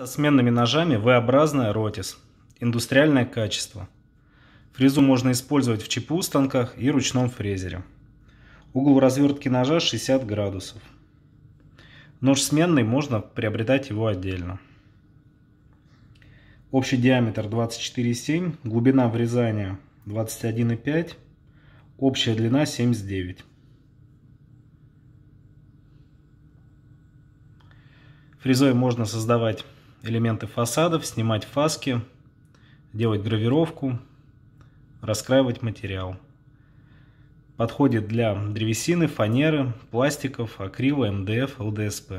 Со сменными ножами V-образная ротис. Индустриальное качество. Фрезу можно использовать в чипу станках и ручном фрезере. Угол развертки ножа 60 градусов. Нож сменный, можно приобретать его отдельно. Общий диаметр 24,7, глубина врезания 21,5, общая длина 79. Фрезой можно создавать элементы фасадов, снимать фаски, делать гравировку, раскраивать материал. Подходит для древесины, фанеры, пластиков, акрила, МДФ, ЛДСП.